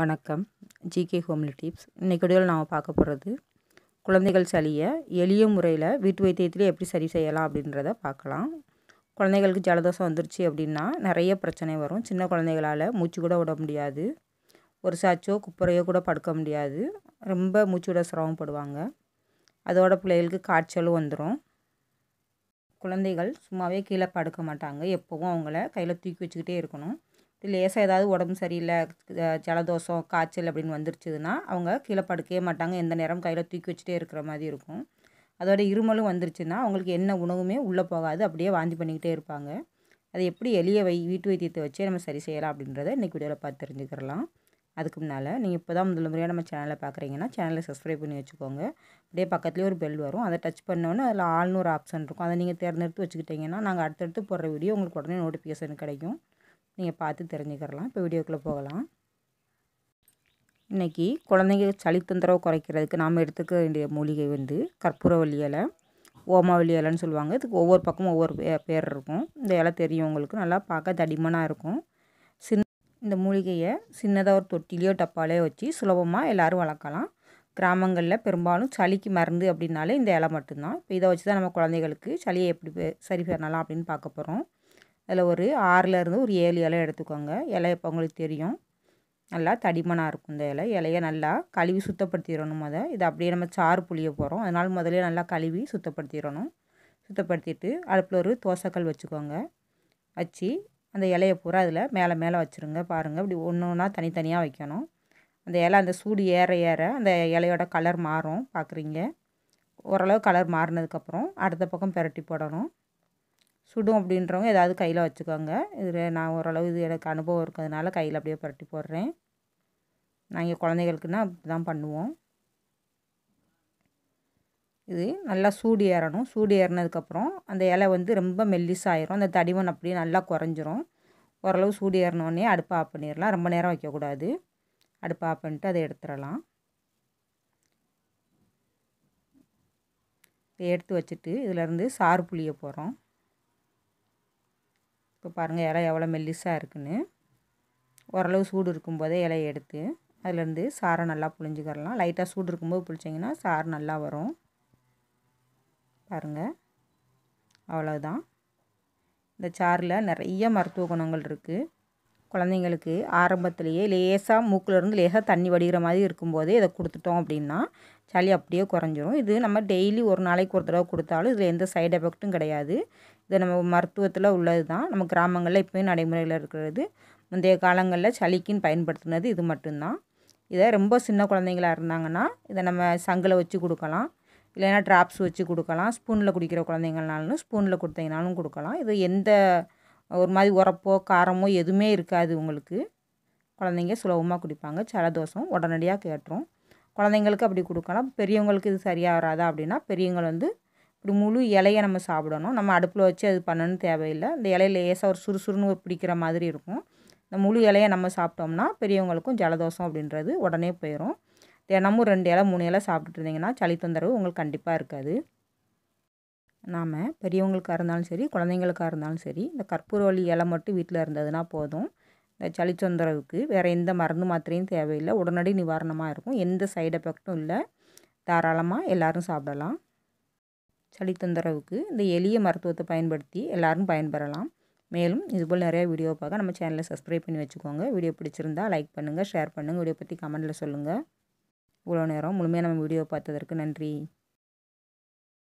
வணக்கம் GK homely tips இன்றைக்கு நாம் பார்க்க போகிறது குழந்தைகள் சளியை எளிய முறையில் வீட்டு வைத்தியத்திலே எப்படி சரி செய்யலாம் அப்படின்றத பார்க்கலாம் குழந்தைகளுக்கு ஜலதோஷம் வந்துருச்சு அப்படின்னா நிறைய பிரச்சனை வரும் சின்ன குழந்தைகளால் மூச்சு கூட விட முடியாது ஒரு சாச்சோ குப்பரையோ கூட படுக்க முடியாது ரொம்ப மூச்சு விட சிரமப்படுவாங்க அதோட பிள்ளைகளுக்கு காய்ச்சலும் வந்துடும் குழந்தைகள் சும்மாவே கீழே படுக்க மாட்டாங்க எப்போவும் அவங்கள கையில் தூக்கி வச்சுக்கிட்டே இருக்கணும் லேசாக ஏதாவது உடம்பு சரியில்லை ஜலதோஷம் காய்ச்சல் அப்படின்னு வந்துருச்சுதுன்னா அவங்க கீழே படுக்கவே மாட்டாங்க எந்த நேரம் கையில் தூக்கி வச்சுட்டே இருக்கிற மாதிரி இருக்கும் அதோட இருமலும் வந்துருச்சுன்னா அவங்களுக்கு என்ன உணவுமே உள்ளே போகாது அப்படியே வாந்தி பண்ணிக்கிட்டே இருப்பாங்க அது எப்படி எளிய வை வீட்டு வைத்தியத்தை வச்சே நம்ம சரி செய்யலாம் அப்படின்றத இன்றைக்கி வீடியோவில் பார்த்து தெரிஞ்சுக்கிறலாம் அதுக்கு முன்னால் நீங்கள் இப்போ தான் முதல் முறையாக நம்ம சேனலை பார்க்குறீங்கன்னா சேனலை சப்ஸ்கிரைப் பண்ணி வச்சுக்கோங்க அப்படியே பக்கத்துலேயே ஒரு பெல் வரும் அதை டச் பண்ணோன்னே அதில் ஆள்னு ஒரு ஆப்ஷன் இருக்கும் அதை நீங்கள் தேர்ந்தெடுத்து வச்சுக்கிட்டிங்கன்னா நாங்கள் அடுத்தடுத்து போடுற வீடியோ உங்களுக்கு உடனே நோட்டிஃபிகேஷன் கிடைக்கும் நீங்கள் பார்த்து தெரிஞ்சுக்கிறலாம் இப்போ வீடியோக்குள்ளே போகலாம் இன்றைக்கி குழந்தைங்க சளி தொந்தரவு குறைக்கிறதுக்கு நாம் எடுத்துக்க வேண்டிய மூலிகை வந்து கற்பூர வழி இலை வழி இலைன்னு சொல்லுவாங்க இதுக்கு ஒவ்வொரு பக்கமும் ஒவ்வொரு பேர் இருக்கும் இந்த இலை தெரியும் உங்களுக்கு நல்லா பார்க்க தடிமனாக இருக்கும் சின் இந்த மூலிகையை சின்னதாக ஒரு தொட்டிலையோ டப்பாலையோ வச்சு சுலபமாக எல்லோரும் வளர்க்கலாம் கிராமங்களில் பெரும்பாலும் சளிக்கு மருந்து அப்படின்னாலே இந்த இலை மட்டும்தான் இப்போ இதை வச்சு தான் நம்ம குழந்தைகளுக்கு சளியை எப்படி சரி பெறலாம் அப்படின்னு பார்க்க போகிறோம் அதில் ஒரு ஆறுலேருந்து ஒரு ஏழு இலை எடுத்துக்கோங்க இலை இப்போ உங்களுக்கு தெரியும் நல்லா தடிமனாக இருக்கும் இந்த இலை இலையை நல்லா கழுவி சுத்தப்படுத்திடணும் முத இதை அப்படியே நம்ம சாறு புளிய போகிறோம் அதனால் முதல்ல நல்லா கழுவி சுத்தப்படுத்திடணும் சுத்தப்படுத்திட்டு அடுப்பில் ஒரு தோசைக்கல் வச்சுக்கோங்க வச்சு அந்த இலையை பூரா அதில் மேலே மேலே வச்சுருங்க பாருங்கள் இப்படி ஒன்று ஒன்றா தனித்தனியாக வைக்கணும் அந்த இலை அந்த சூடு ஏற ஏற அந்த இலையோட கலர் மாறும் பார்க்குறீங்க ஓரளவு கலர் மாறினதுக்கப்புறம் அடுத்த பக்கம் பெரட்டி போடணும் சுடும் அப்படின்றவங்க ஏதாவது கையில் வச்சுக்கோங்க இதில் நான் ஓரளவு இது எனக்கு அனுபவம் இருக்கிறதுனால கையில் அப்படியே புரட்டி போடுறேன் நாங்கள் குழந்தைகளுக்குன்னா அப்படி தான் பண்ணுவோம் இது நல்லா சூடு ஏறணும் சூடு ஏறினதுக்கப்புறம் அந்த இலை வந்து ரொம்ப மெல்லிசாயிரும் அந்த தடிமன் அப்படியே நல்லா குறைஞ்சிரும் ஓரளவு சூடு ஏறினோடனே அடுப்பை ஆஃப் பண்ணிடலாம் ரொம்ப நேரம் வைக்கக்கூடாது அடுப்பை ஆஃப் பண்ணிட்டு அதை எடுத்துடலாம் எடுத்து வச்சுட்டு இதிலருந்து சாறு புளியை போகிறோம் இப்போ பாருங்கள் இலை எவ்வளோ மெல்லிஸாக இருக்குன்னு ஓரளவு சூடு இருக்கும்போதே இலையை எடுத்து அதுலேருந்து சாரை நல்லா புழிஞ்சிக்கிறலாம் லைட்டாக சூடு இருக்கும்போது புளிச்சிங்கன்னா சாறு நல்லா வரும் பாருங்கள் அவ்வளோதான் இந்த சாரில் நிறைய மருத்துவ குணங்கள் இருக்குது குழந்தைங்களுக்கு ஆரம்பத்துலேயே லேசாக மூக்கிலேருந்து லேசாக தண்ணி வடிகிற மாதிரி இருக்கும்போதே இதை கொடுத்துட்டோம் அப்படின்னா சளி அப்படியே குறைஞ்சிரும் இது நம்ம டெய்லி ஒரு நாளைக்கு ஒரு தடவை கொடுத்தாலும் இதில் எந்த சைடு எஃபெக்ட்டும் கிடையாது இது நம்ம மருத்துவத்தில் உள்ளது தான் நம்ம கிராமங்களில் இப்போயும் நடைமுறையில் இருக்கிறது முந்தைய காலங்களில் சளிக்குன்னு பயன்படுத்தினது இது மட்டும்தான் இதை ரொம்ப சின்ன குழந்தைங்களாக இருந்தாங்கன்னா இதை நம்ம சங்கில் வச்சு கொடுக்கலாம் இல்லைன்னா ட்ராப்ஸ் வச்சு கொடுக்கலாம் ஸ்பூனில் குடிக்கிற குழந்தைங்கனாலும் ஸ்பூனில் கொடுத்தீங்கனாலும் கொடுக்கலாம் இது எந்த ஒரு மாதிரி உரப்போ காரமோ எதுவுமே இருக்காது உங்களுக்கு குழந்தைங்க சுலபமாக குடிப்பாங்க சலதோஷம் உடனடியாக கேட்டுரும் குழந்தைங்களுக்கு அப்படி கொடுக்கலாம் பெரியவங்களுக்கு இது சரியாக வராதா அப்படின்னா பெரியவங்க வந்து இப்படி முழு இலையை நம்ம சாப்பிடணும் நம்ம அடுப்பில் வச்சு அது பண்ணணும்னு தேவையில்லை இந்த இலையில லேசாக ஒரு சுறுசுறுன்னு பிடிக்கிற மாதிரி இருக்கும் இந்த முழு இலையை நம்ம சாப்பிட்டோம்னா பெரியவங்களுக்கும் ஜலதோஷம் அப்படின்றது உடனே போயிடும் தினமும் ரெண்டு இலை மூணு இலை சாப்பிட்டுட்டு இருந்தீங்கன்னா சளி தொந்தரவு உங்களுக்கு கண்டிப்பாக இருக்காது நாம் பெரியவங்களுக்காக இருந்தாலும் சரி குழந்தைங்களுக்காக இருந்தாலும் சரி இந்த கற்பூரவள்ளி இலை மட்டும் வீட்டில் இருந்ததுன்னா போதும் இந்த சளி தொந்தரவுக்கு வேறு எந்த மருந்து மாத்திரையும் தேவையில்லை உடனடி நிவாரணமாக இருக்கும் எந்த சைடு எஃபெக்டும் இல்லை தாராளமாக எல்லோரும் சாப்பிடலாம் சளி தொந்தரவுக்கு இந்த எளிய மருத்துவத்தை பயன்படுத்தி எல்லோரும் பயன்பெறலாம் மேலும் இதுபோல் நிறையா வீடியோ பார்க்க நம்ம சேனலை சப்ஸ்கிரைப் பண்ணி வச்சுக்கோங்க வீடியோ பிடிச்சிருந்தா லைக் பண்ணுங்கள் ஷேர் பண்ணுங்கள் வீடியோ பற்றி கமெண்ட்டில் சொல்லுங்கள் இவ்வளோ நேரம் முழுமையாக நம்ம வீடியோ பார்த்ததற்கு நன்றி